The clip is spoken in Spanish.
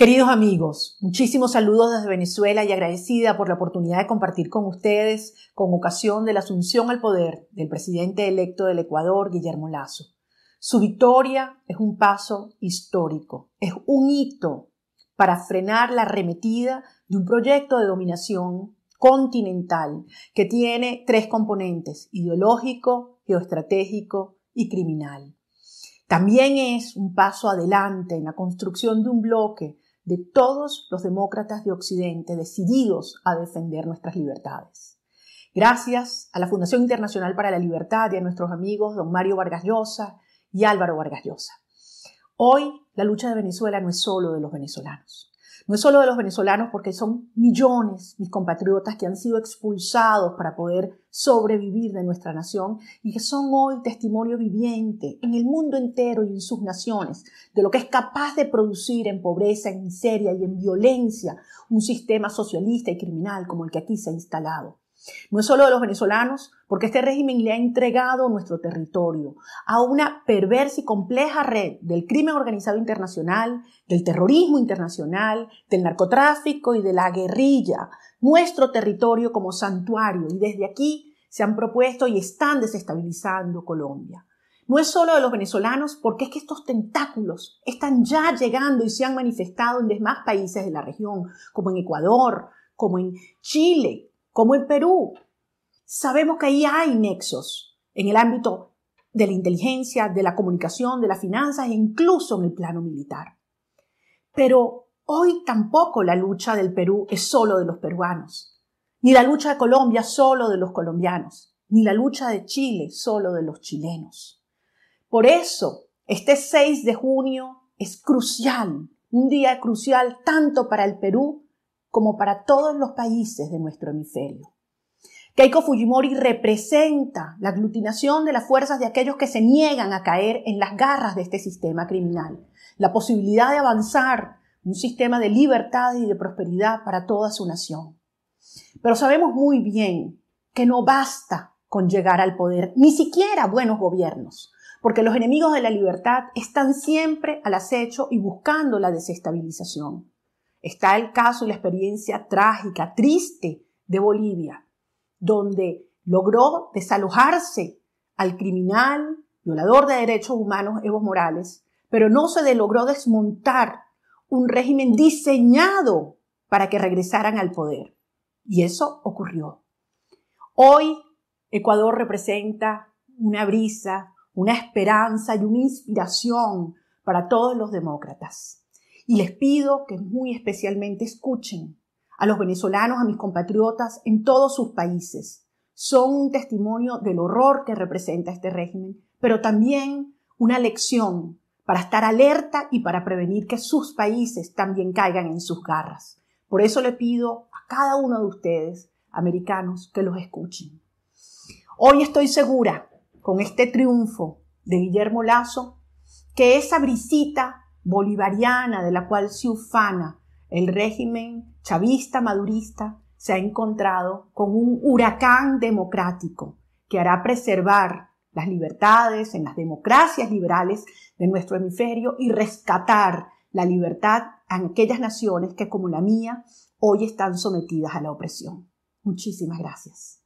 Queridos amigos, muchísimos saludos desde Venezuela y agradecida por la oportunidad de compartir con ustedes con ocasión de la asunción al poder del presidente electo del Ecuador, Guillermo Lazo. Su victoria es un paso histórico, es un hito para frenar la arremetida de un proyecto de dominación continental que tiene tres componentes, ideológico, geoestratégico y criminal. También es un paso adelante en la construcción de un bloque de todos los demócratas de Occidente decididos a defender nuestras libertades. Gracias a la Fundación Internacional para la Libertad y a nuestros amigos don Mario Vargas Llosa y Álvaro Vargas Llosa. Hoy la lucha de Venezuela no es solo de los venezolanos no es solo de los venezolanos, porque son millones mis compatriotas que han sido expulsados para poder sobrevivir de nuestra nación y que son hoy testimonio viviente en el mundo entero y en sus naciones de lo que es capaz de producir en pobreza, en miseria y en violencia un sistema socialista y criminal como el que aquí se ha instalado. No es solo de los venezolanos, porque este régimen le ha entregado nuestro territorio a una perversa y compleja red del crimen organizado internacional, del terrorismo internacional, del narcotráfico y de la guerrilla. Nuestro territorio como santuario y desde aquí se han propuesto y están desestabilizando Colombia no es solo de los venezolanos, porque es que estos tentáculos están ya llegando y se han manifestado en demás países de la región, como en Ecuador, como en Chile, como en Perú. Sabemos que ahí hay nexos en el ámbito de la inteligencia, de la comunicación, de las finanzas e incluso en el plano militar. Pero hoy tampoco la lucha del Perú es solo de los peruanos, ni la lucha de Colombia solo de los colombianos, ni la lucha de Chile solo de los chilenos. Por eso, este 6 de junio es crucial, un día crucial tanto para el Perú como para todos los países de nuestro hemisferio. Keiko Fujimori representa la aglutinación de las fuerzas de aquellos que se niegan a caer en las garras de este sistema criminal, la posibilidad de avanzar un sistema de libertad y de prosperidad para toda su nación. Pero sabemos muy bien que no basta con llegar al poder, ni siquiera buenos gobiernos, porque los enemigos de la libertad están siempre al acecho y buscando la desestabilización. Está el caso y la experiencia trágica, triste de Bolivia, donde logró desalojarse al criminal, violador de derechos humanos Evo Morales, pero no se logró desmontar un régimen diseñado para que regresaran al poder. Y eso ocurrió. Hoy Ecuador representa una brisa, una esperanza y una inspiración para todos los demócratas. Y les pido que muy especialmente escuchen a los venezolanos, a mis compatriotas en todos sus países. Son un testimonio del horror que representa este régimen, pero también una lección para estar alerta y para prevenir que sus países también caigan en sus garras. Por eso le pido a cada uno de ustedes, americanos, que los escuchen. Hoy estoy segura, con este triunfo de Guillermo Lazo, que esa brisita bolivariana de la cual se ufana el régimen chavista madurista se ha encontrado con un huracán democrático que hará preservar las libertades en las democracias liberales de nuestro hemisferio y rescatar la libertad a aquellas naciones que como la mía hoy están sometidas a la opresión. Muchísimas gracias.